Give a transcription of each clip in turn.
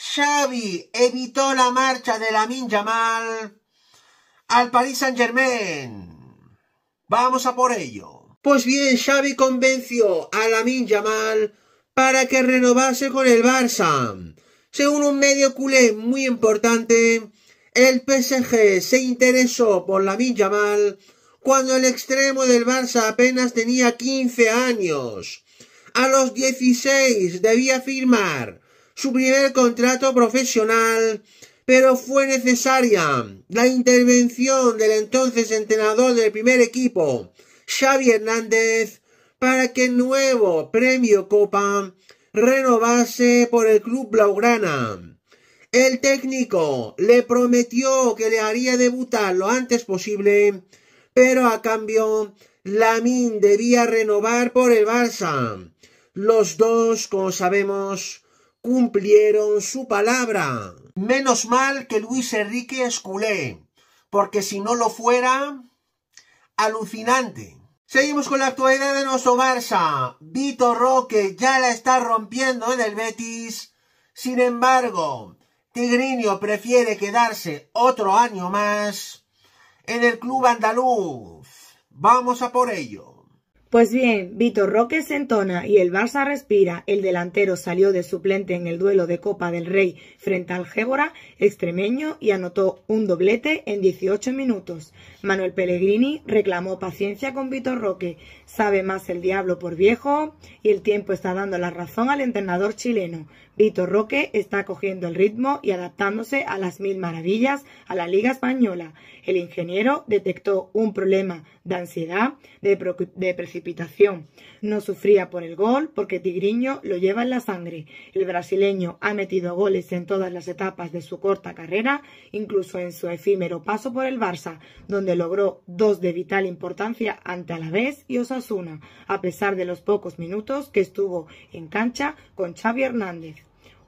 Xavi evitó la marcha de min Yamal al Paris Saint-Germain. Vamos a por ello. Pues bien, Xavi convenció a la Yamal para que renovase con el Barça. Según un medio culé muy importante, el PSG se interesó por min Yamal cuando el extremo del Barça apenas tenía 15 años. A los 16 debía firmar su primer contrato profesional, pero fue necesaria la intervención del entonces entrenador del primer equipo, Xavi Hernández, para que el nuevo premio Copa renovase por el club blaugrana. El técnico le prometió que le haría debutar lo antes posible, pero a cambio Lamín debía renovar por el Barça. Los dos, como sabemos, cumplieron su palabra. Menos mal que Luis Enrique es culé, porque si no lo fuera, alucinante. Seguimos con la actualidad de nuestro Barça. Vitor Roque ya la está rompiendo en el Betis. Sin embargo, Tigrinio prefiere quedarse otro año más en el club andaluz. Vamos a por ello. Pues bien, Vitor Roque se entona y el Barça respira. El delantero salió de suplente en el duelo de Copa del Rey frente al Gébora extremeño y anotó un doblete en 18 minutos. Manuel Pellegrini reclamó paciencia con Vitor Roque. Sabe más el diablo por viejo y el tiempo está dando la razón al entrenador chileno. Vitor Roque está cogiendo el ritmo y adaptándose a las mil maravillas a la Liga Española. El ingeniero detectó un problema de ansiedad, de, precipitación. No sufría por el gol porque Tigriño lo lleva en la sangre. El brasileño ha metido goles en todas las etapas de su corta carrera, incluso en su efímero paso por el Barça, donde logró dos de vital importancia ante Alavés y Osasuna, a pesar de los pocos minutos que estuvo en cancha con Xavi Hernández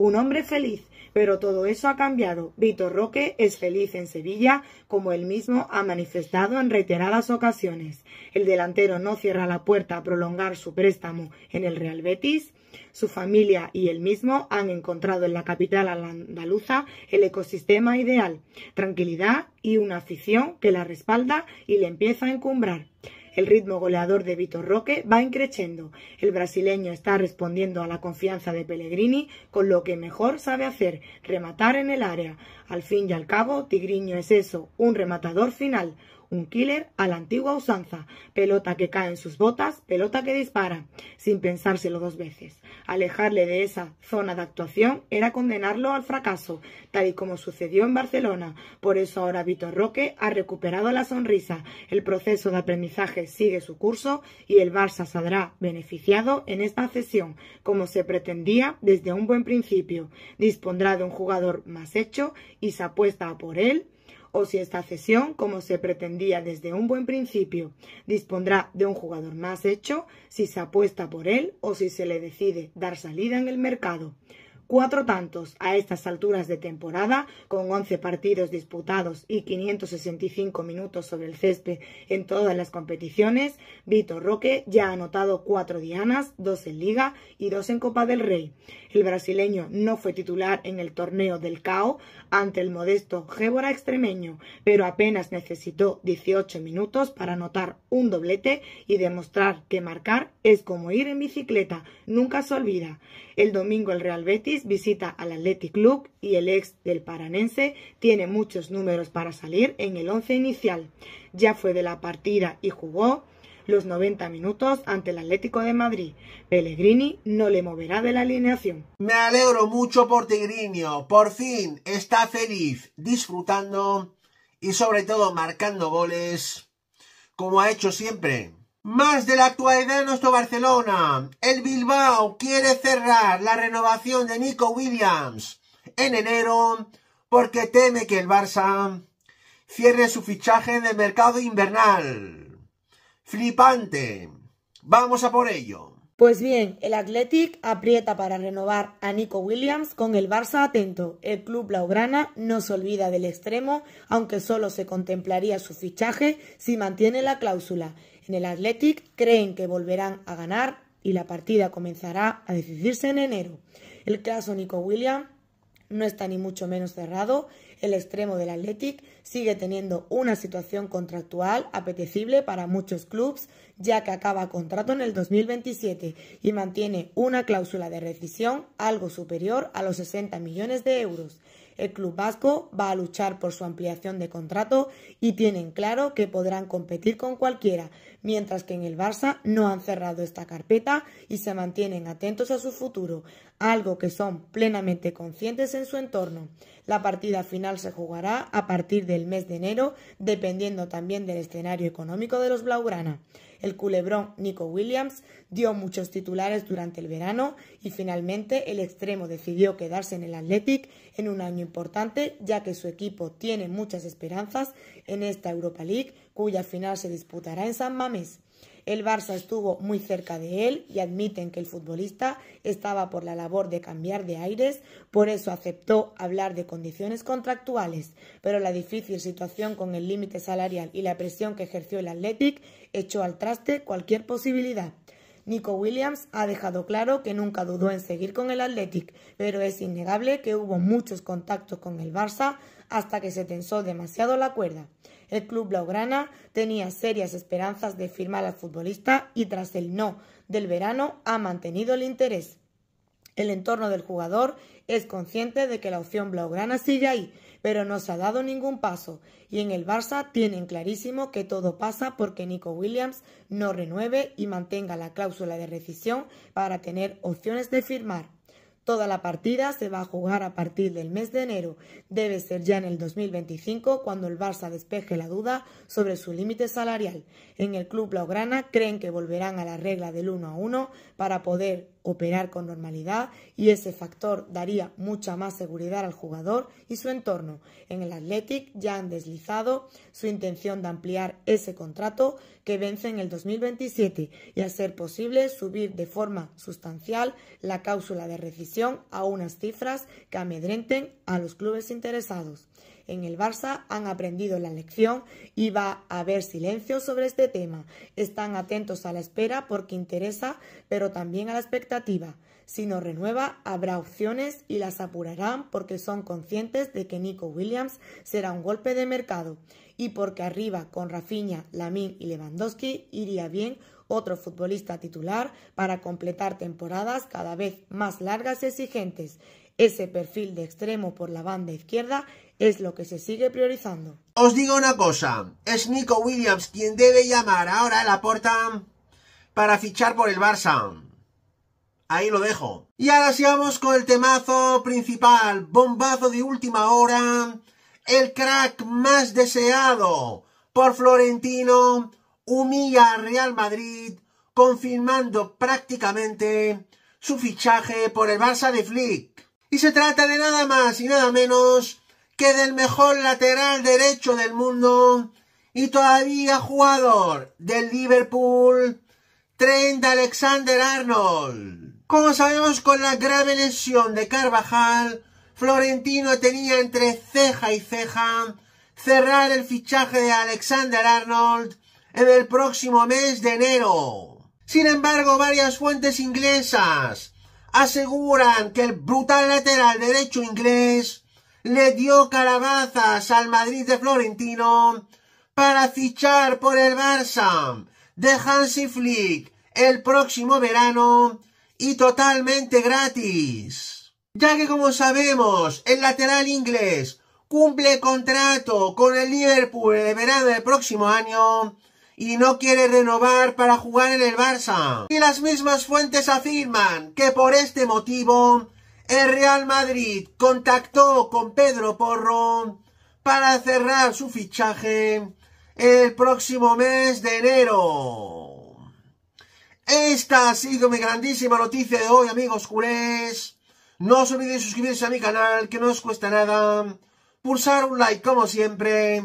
un hombre feliz, pero todo eso ha cambiado. Vitor Roque es feliz en Sevilla, como él mismo ha manifestado en reiteradas ocasiones. El delantero no cierra la puerta a prolongar su préstamo en el Real Betis. Su familia y él mismo han encontrado en la capital andaluza el ecosistema ideal, tranquilidad y una afición que la respalda y le empieza a encumbrar. El ritmo goleador de Vitor Roque va increciendo. El brasileño está respondiendo a la confianza de Pellegrini con lo que mejor sabe hacer, rematar en el área. Al fin y al cabo, Tigriño es eso, un rematador final, un killer a la antigua usanza, pelota que cae en sus botas, pelota que dispara, sin pensárselo dos veces. Alejarle de esa zona de actuación era condenarlo al fracaso, tal y como sucedió en Barcelona. Por eso ahora Vitor Roque ha recuperado la sonrisa, el proceso de aprendizaje sigue su curso y el Barça saldrá beneficiado en esta cesión, como se pretendía desde un buen principio. Dispondrá de un jugador más hecho y se apuesta por él o si esta cesión, como se pretendía desde un buen principio, dispondrá de un jugador más hecho, si se apuesta por él o si se le decide dar salida en el mercado cuatro tantos a estas alturas de temporada, con 11 partidos disputados y 565 minutos sobre el césped en todas las competiciones, Vitor Roque ya ha anotado cuatro dianas, dos en Liga y dos en Copa del Rey. El brasileño no fue titular en el torneo del CAO ante el modesto Gébora extremeño, pero apenas necesitó 18 minutos para anotar un doblete y demostrar que marcar es como ir en bicicleta, nunca se olvida. El domingo el Real Betis visita al Athletic Club y el ex del Paranense tiene muchos números para salir en el once inicial. Ya fue de la partida y jugó los 90 minutos ante el Atlético de Madrid. Pellegrini no le moverá de la alineación. Me alegro mucho por Tigrinio. Por fin está feliz, disfrutando y sobre todo marcando goles como ha hecho siempre. Más de la actualidad de nuestro Barcelona. El Bilbao quiere cerrar la renovación de Nico Williams en enero porque teme que el Barça cierre su fichaje en el mercado invernal. Flipante. Vamos a por ello. Pues bien, el Athletic aprieta para renovar a Nico Williams con el Barça atento. El club blaugrana no se olvida del extremo, aunque solo se contemplaría su fichaje si mantiene la cláusula. En el Athletic creen que volverán a ganar y la partida comenzará a decidirse en enero. El caso Nico Williams no está ni mucho menos cerrado. El extremo del Athletic sigue teniendo una situación contractual apetecible para muchos clubes, ya que acaba contrato en el 2027 y mantiene una cláusula de rescisión algo superior a los 60 millones de euros. El club vasco va a luchar por su ampliación de contrato y tienen claro que podrán competir con cualquiera, mientras que en el Barça no han cerrado esta carpeta y se mantienen atentos a su futuro, algo que son plenamente conscientes en su entorno. La partida final se jugará a partir del mes de enero, dependiendo también del escenario económico de los Blaugrana el culebrón Nico Williams dio muchos titulares durante el verano y finalmente el extremo decidió quedarse en el Athletic en un año importante ya que su equipo tiene muchas esperanzas en esta Europa League cuya final se disputará en San Mames. El Barça estuvo muy cerca de él y admiten que el futbolista estaba por la labor de cambiar de aires, por eso aceptó hablar de condiciones contractuales, pero la difícil situación con el límite salarial y la presión que ejerció el Athletic echó al traste cualquier posibilidad. Nico Williams ha dejado claro que nunca dudó en seguir con el Athletic, pero es innegable que hubo muchos contactos con el Barça hasta que se tensó demasiado la cuerda. El club blaugrana tenía serias esperanzas de firmar al futbolista y tras el no del verano ha mantenido el interés. El entorno del jugador es consciente de que la opción blaugrana sigue ahí, pero no se ha dado ningún paso. Y en el Barça tienen clarísimo que todo pasa porque Nico Williams no renueve y mantenga la cláusula de rescisión para tener opciones de firmar. Toda la partida se va a jugar a partir del mes de enero. Debe ser ya en el 2025 cuando el Barça despeje la duda sobre su límite salarial. En el club blaugrana creen que volverán a la regla del 1 a 1 para poder operar con normalidad y ese factor daría mucha más seguridad al jugador y su entorno. En el Athletic ya han deslizado su intención de ampliar ese contrato que vence en el 2027 y a ser posible subir de forma sustancial la cláusula de rescisión a unas cifras que amedrenten a los clubes interesados en el Barça han aprendido la lección y va a haber silencio sobre este tema. Están atentos a la espera porque interesa, pero también a la expectativa. Si no renueva, habrá opciones y las apurarán porque son conscientes de que Nico Williams será un golpe de mercado y porque arriba con Rafinha, Lamín y Lewandowski iría bien otro futbolista titular para completar temporadas cada vez más largas y exigentes ese perfil de extremo por la banda izquierda es lo que se sigue priorizando. Os digo una cosa, es Nico Williams quien debe llamar ahora a la puerta para fichar por el Barça. Ahí lo dejo. Y ahora sigamos con el temazo principal, bombazo de última hora, el crack más deseado por Florentino, humilla a Real Madrid, confirmando prácticamente su fichaje por el Barça de Flick. Y se trata de nada más y nada menos que del mejor lateral derecho del mundo y todavía jugador del Liverpool, Trent Alexander Arnold. Como sabemos con la grave lesión de Carvajal, Florentino tenía entre ceja y ceja cerrar el fichaje de Alexander Arnold en el próximo mes de enero. Sin embargo, varias fuentes inglesas aseguran que el brutal lateral derecho inglés le dio calabazas al Madrid de Florentino para fichar por el Barça de Hansi Flick el próximo verano y totalmente gratis. Ya que como sabemos, el lateral inglés cumple contrato con el Liverpool el verano del próximo año, y no quiere renovar para jugar en el Barça. Y las mismas fuentes afirman que por este motivo el Real Madrid contactó con Pedro Porro para cerrar su fichaje el próximo mes de enero. Esta ha sido mi grandísima noticia de hoy, amigos culés. No os olvidéis suscribirse a mi canal, que no os cuesta nada. Pulsar un like como siempre